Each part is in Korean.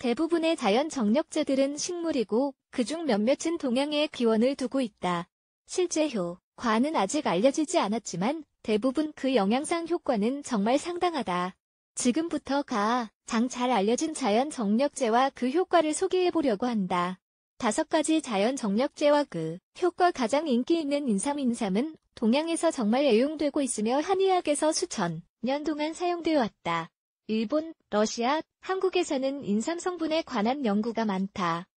대부분의 자연 정력제들은 식물이고 그 중 몇몇은 동양의 기원을 두고 있다. 실제 효과는 아직 알려지지 않았지만 대부분 그 영양상 효과는 정말 상당하다. 지금부터 가, 장 잘 알려진 자연 정력제와 그 효과를 소개해보려고 한다. 다섯 가지 자연 정력제와 그 효과 가장 인기 있는 인삼인삼은 동양에서 정말 애용되고 있으며 한의학에서 수천 년 동안 사용되어 왔다. 일본, 러시아, 한국에서는 인삼 성분에 관한 연구가 많다.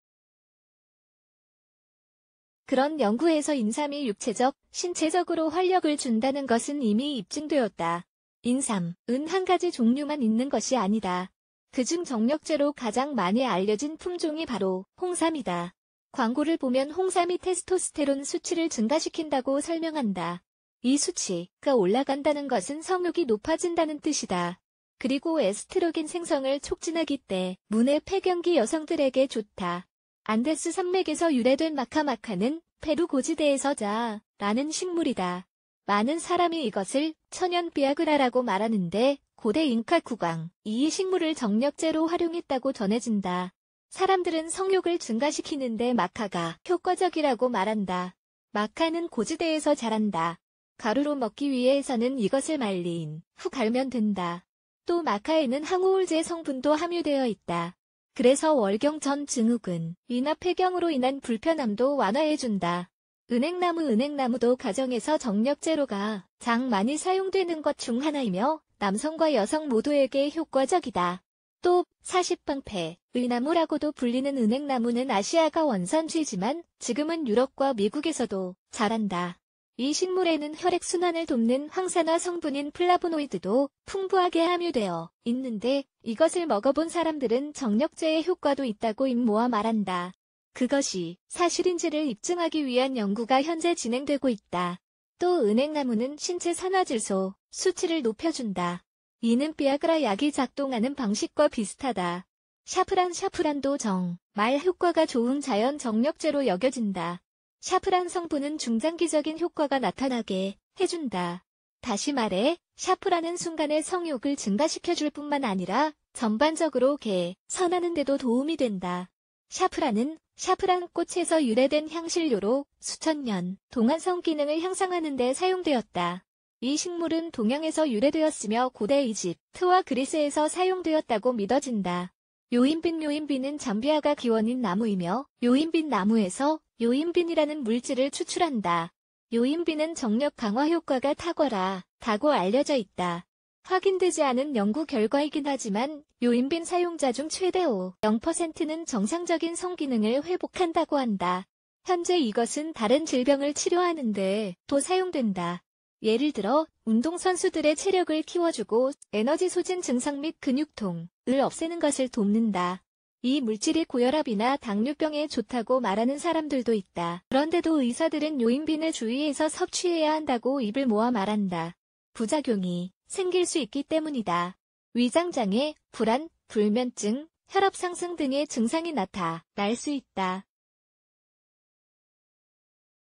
그런 연구에서 인삼이 육체적, 신체적으로 활력을 준다는 것은 이미 입증되었다. 인삼, 은한 가지 종류만 있는 것이 아니다. 그중 정력제로 가장 많이 알려진 품종이 바로 홍삼이다. 광고를 보면 홍삼이 테스토스테론 수치를 증가시킨다고 설명한다. 이 수치가 올라간다는 것은 성욕이 높아진다는 뜻이다. 그리고 에스트로겐 생성을 촉진하기 때문의 폐경기 여성들에게 좋다. 안데스 산맥에서 유래된 마카마카는 페루 고지대에서 자라는 식물이다. 많은 사람이 이것을 천연 비아그라라고 말하는데 고대 잉카 국왕 이 식물을 정력제로 활용했다고 전해진다. 사람들은 성욕을 증가시키는데 마카가 효과적이라고 말한다. 마카는 고지대에서 자란다. 가루로 먹기 위해서는 이것을 말린 후 갈면 된다. 또 마카에는 항우울제 성분도 함유되어 있다. 그래서 월경 전 증후군, 위나 폐경으로 인한 불편함도 완화해준다. 은행나무 은행나무도 가정에서 정력제로가 장 많이 사용되는 것 중 하나이며 남성과 여성 모두에게 효과적이다. 또 40방패, 의나무라고도 불리는 은행나무는 아시아가 원산지지만 지금은 유럽과 미국에서도 자란다. 이 식물에는 혈액순환을 돕는 항산화 성분인 플라보노이드도 풍부하게 함유되어 있는데 이것을 먹어본 사람들은 정력제의 효과도 있다고 입모아 말한다. 그것이 사실인지를 입증하기 위한 연구가 현재 진행되고 있다. 또 은행나무는 신체 산화질소 수치를 높여준다. 이는 비아그라 약이 작동하는 방식과 비슷하다. 샤프란 샤프란도 정, 말 효과가 좋은 자연 정력제로 여겨진다. 샤프란 성분은 중장기적인 효과가 나타나게 해준다. 다시 말해, 샤프란은 순간의 성욕을 증가시켜줄 뿐만 아니라 전반적으로 개, 선하는 데도 도움이 된다. 샤프란은 샤프란 꽃에서 유래된 향신료로 수천 년 동안 성기능을 향상하는 데 사용되었다. 이 식물은 동양에서 유래되었으며 고대 이집트와 그리스에서 사용되었다고 믿어진다. 요인빈 요인비는 잠비아가 기원인 나무이며 요인빈 나무에서 요인빈이라는 물질을 추출한다. 요인빈은 정력 강화 효과가 탁월하다고 알려져 있다. 확인되지 않은 연구 결과이긴 하지만 요인빈 사용자 중 최대 5, 0%는 정상적인 성기능을 회복한다고 한다. 현재 이것은 다른 질병을 치료하는 데도 사용된다. 예를 들어 운동선수들의 체력을 키워주고 에너지 소진 증상 및 근육통을 없애는 것을 돕는다. 이 물질이 고혈압이나 당뇨병에 좋다고 말하는 사람들도 있다. 그런데도 의사들은 요인빈을 주의해서 섭취해야 한다고 입을 모아 말한다. 부작용이 생길 수 있기 때문이다. 위장장애, 불안, 불면증, 혈압 상승 등의 증상이 나타날 수 있다.